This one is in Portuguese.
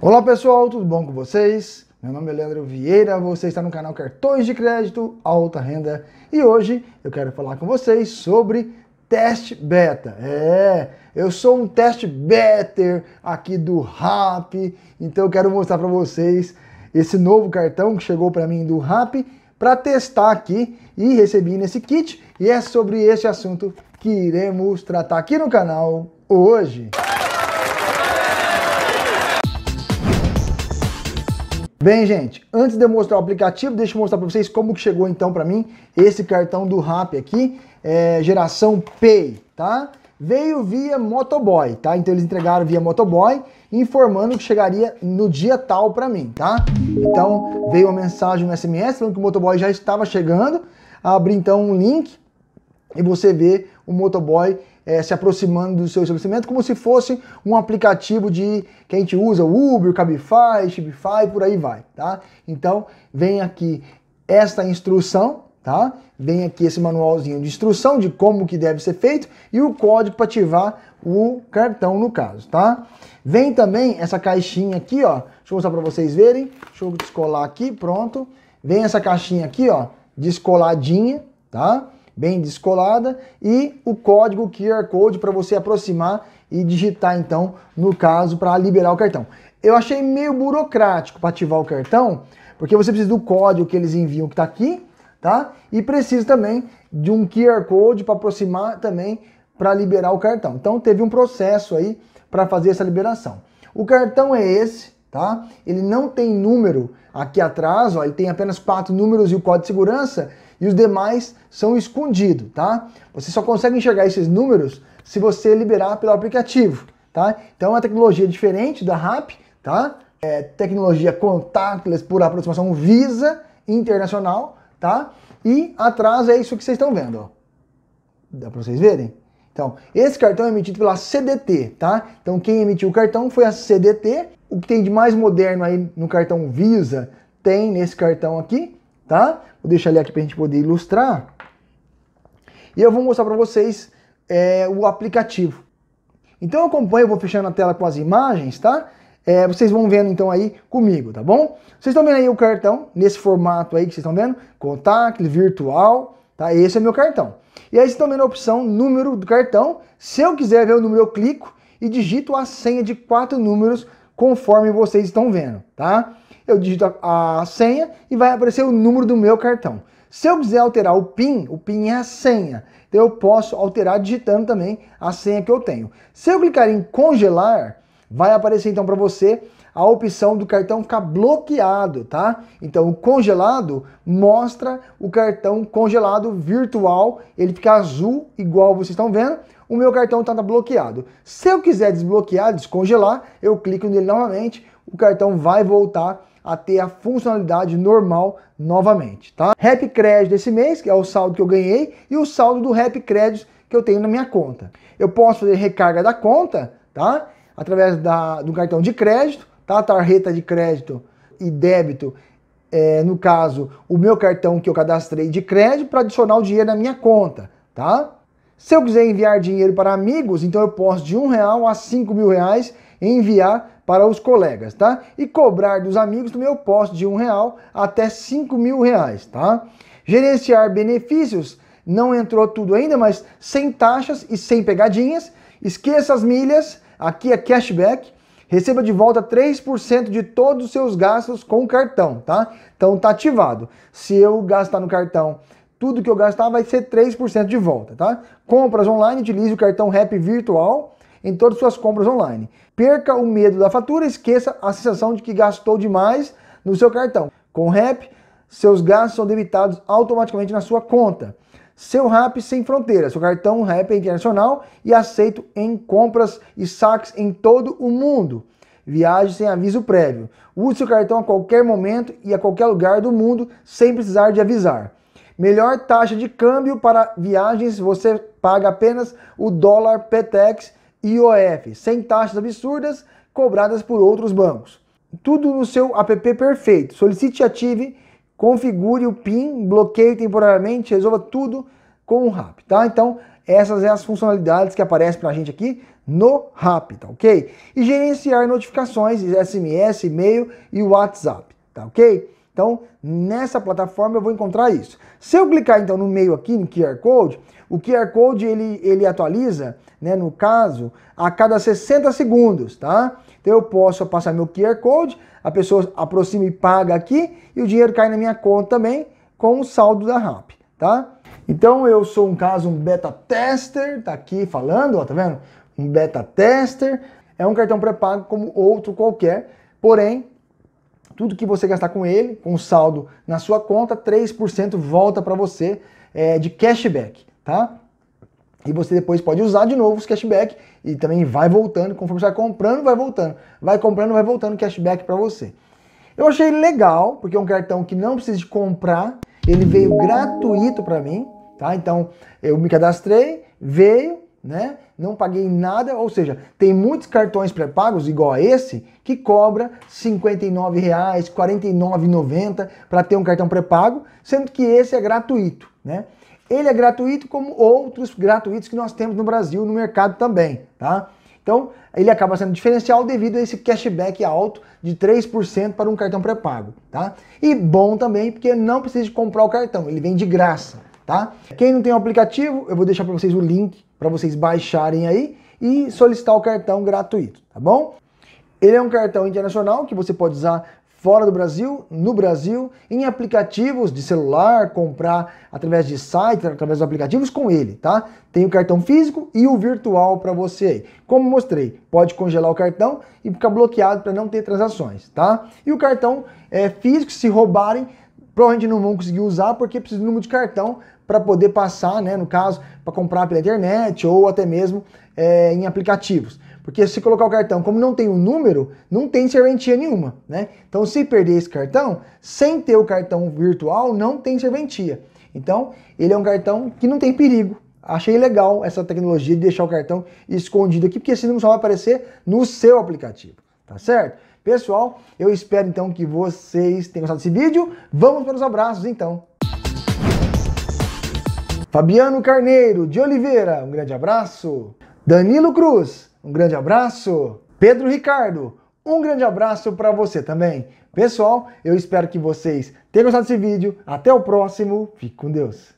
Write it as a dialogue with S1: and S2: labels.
S1: Olá pessoal, tudo bom com vocês? Meu nome é Leandro Vieira, você está no canal Cartões de Crédito Alta Renda e hoje eu quero falar com vocês sobre teste beta. É, eu sou um teste better aqui do RAP, então eu quero mostrar para vocês esse novo cartão que chegou para mim do RAP para testar aqui e recebi nesse kit e é sobre este assunto que iremos tratar aqui no canal hoje. Música Bem, gente, antes de eu mostrar o aplicativo, deixa eu mostrar para vocês como que chegou então para mim esse cartão do Rap aqui, é, geração Pay, tá? Veio via Motoboy, tá? Então eles entregaram via Motoboy, informando que chegaria no dia tal para mim, tá? Então veio uma mensagem no SMS falando que o Motoboy já estava chegando, abri então um link e você vê o Motoboy é, se aproximando do seu estabelecimento, como se fosse um aplicativo de que a gente usa, Uber, Cabify, Shopify, por aí vai, tá? Então, vem aqui esta instrução, tá? Vem aqui esse manualzinho de instrução de como que deve ser feito e o código para ativar o cartão no caso, tá? Vem também essa caixinha aqui, ó. Deixa eu mostrar para vocês verem. Deixa eu descolar aqui, pronto. Vem essa caixinha aqui, ó, descoladinha, tá? bem descolada e o código QR Code para você aproximar e digitar então, no caso, para liberar o cartão. Eu achei meio burocrático para ativar o cartão, porque você precisa do código que eles enviam que está aqui, tá? E precisa também de um QR Code para aproximar também para liberar o cartão. Então teve um processo aí para fazer essa liberação. O cartão é esse, tá? Ele não tem número aqui atrás, ó, ele tem apenas quatro números e o código de segurança e os demais são escondidos, tá? Você só consegue enxergar esses números se você liberar pelo aplicativo, tá? Então é uma tecnologia diferente da RAP, tá? É tecnologia contactless por aproximação Visa internacional, tá? E atrás é isso que vocês estão vendo, ó. Dá para vocês verem? Então, esse cartão é emitido pela CDT, tá? Então, quem emitiu o cartão foi a CDT. O que tem de mais moderno aí no cartão Visa tem nesse cartão aqui, tá? Vou deixar ele aqui para a gente poder ilustrar. E eu vou mostrar para vocês é, o aplicativo. Então eu acompanho, eu vou fechando a tela com as imagens, tá? É, vocês vão vendo então aí comigo, tá bom? Vocês estão vendo aí o cartão, nesse formato aí que vocês estão vendo, contact, virtual, tá? Esse é meu cartão. E aí vocês estão vendo a opção número do cartão. Se eu quiser ver o número, eu clico e digito a senha de quatro números conforme vocês estão vendo, tá? eu digito a, a senha e vai aparecer o número do meu cartão. Se eu quiser alterar o PIN, o PIN é a senha. Então eu posso alterar digitando também a senha que eu tenho. Se eu clicar em congelar, vai aparecer então para você a opção do cartão ficar bloqueado, tá? Então o congelado mostra o cartão congelado virtual, ele fica azul igual vocês estão vendo, o meu cartão está tá bloqueado. Se eu quiser desbloquear, descongelar, eu clico nele novamente, o cartão vai voltar a ter a funcionalidade normal novamente, tá? Rap Crédito desse mês, que é o saldo que eu ganhei, e o saldo do Rap Crédito que eu tenho na minha conta. Eu posso fazer recarga da conta, tá? Através da, do cartão de crédito, tá? Tarjeta de crédito e débito é, no caso, o meu cartão que eu cadastrei de crédito para adicionar o dinheiro na minha conta, tá? Se eu quiser enviar dinheiro para amigos, então eu posso de um real a cinco mil reais enviar para os colegas, tá? E cobrar dos amigos também eu posso de um real até cinco mil reais, tá? Gerenciar benefícios, não entrou tudo ainda, mas sem taxas e sem pegadinhas. Esqueça as milhas, aqui é cashback. Receba de volta 3% de todos os seus gastos com o cartão, tá? Então tá ativado. Se eu gastar no cartão tudo que eu gastar vai ser 3% de volta, tá? Compras online, utilize o cartão Rap Virtual em todas as suas compras online. Perca o medo da fatura, esqueça a sensação de que gastou demais no seu cartão. Com o RAP, seus gastos são debitados automaticamente na sua conta. Seu RAP sem fronteira, seu cartão RAP é internacional e aceito em compras e saques em todo o mundo. Viaje sem aviso prévio. Use seu cartão a qualquer momento e a qualquer lugar do mundo sem precisar de avisar. Melhor taxa de câmbio para viagens, você paga apenas o dólar Petex IOF, sem taxas absurdas cobradas por outros bancos. Tudo no seu app perfeito. Solicite e ative, configure o PIN, bloqueie temporariamente, resolva tudo com o RAP, tá? Então, essas são as funcionalidades que aparecem para a gente aqui no RAP, tá ok? E gerenciar notificações, SMS, e-mail e WhatsApp, tá ok? Então, nessa plataforma eu vou encontrar isso. Se eu clicar então no meio aqui, no QR Code, o QR Code ele, ele atualiza, né, no caso, a cada 60 segundos, tá? Então eu posso passar meu QR Code, a pessoa aproxima e paga aqui, e o dinheiro cai na minha conta também com o saldo da RAP, tá? Então eu sou um caso, um beta tester, tá aqui falando, ó, tá vendo? Um beta tester, é um cartão pré-pago como outro qualquer, porém tudo que você gastar com ele, com saldo na sua conta, 3% volta para você é, de cashback, tá? E você depois pode usar de novo os cashback e também vai voltando, conforme você vai comprando, vai voltando. Vai comprando, vai voltando cashback para você. Eu achei legal, porque é um cartão que não precisa de comprar, ele veio gratuito para mim, tá? Então, eu me cadastrei, veio, né? Não paguei nada, ou seja, tem muitos cartões pré-pagos igual a esse que cobra R$ para ter um cartão pré-pago, sendo que esse é gratuito, né? Ele é gratuito como outros gratuitos que nós temos no Brasil no mercado também, tá? Então, ele acaba sendo diferencial devido a esse cashback alto de 3% para um cartão pré-pago, tá? E bom também porque não precisa comprar o cartão, ele vem de graça, tá? Quem não tem o aplicativo, eu vou deixar para vocês o link para vocês baixarem aí e solicitar o cartão gratuito, tá bom? Ele é um cartão internacional que você pode usar fora do Brasil, no Brasil, em aplicativos de celular, comprar através de sites, através dos aplicativos com ele, tá? Tem o cartão físico e o virtual para você aí. Como mostrei, pode congelar o cartão e ficar bloqueado para não ter transações, tá? E o cartão é, físico, se roubarem, provavelmente não vão conseguir usar porque precisa do número de cartão para poder passar, né, no caso, para comprar pela internet ou até mesmo é, em aplicativos. Porque se colocar o cartão, como não tem o um número, não tem serventia nenhuma, né? Então, se perder esse cartão, sem ter o cartão virtual, não tem serventia. Então, ele é um cartão que não tem perigo. Achei legal essa tecnologia de deixar o cartão escondido aqui, porque senão só vai aparecer no seu aplicativo, tá certo? Pessoal, eu espero então que vocês tenham gostado desse vídeo. Vamos para os abraços então. Fabiano Carneiro de Oliveira, um grande abraço. Danilo Cruz, um grande abraço. Pedro Ricardo, um grande abraço para você também. Pessoal, eu espero que vocês tenham gostado desse vídeo. Até o próximo. Fique com Deus.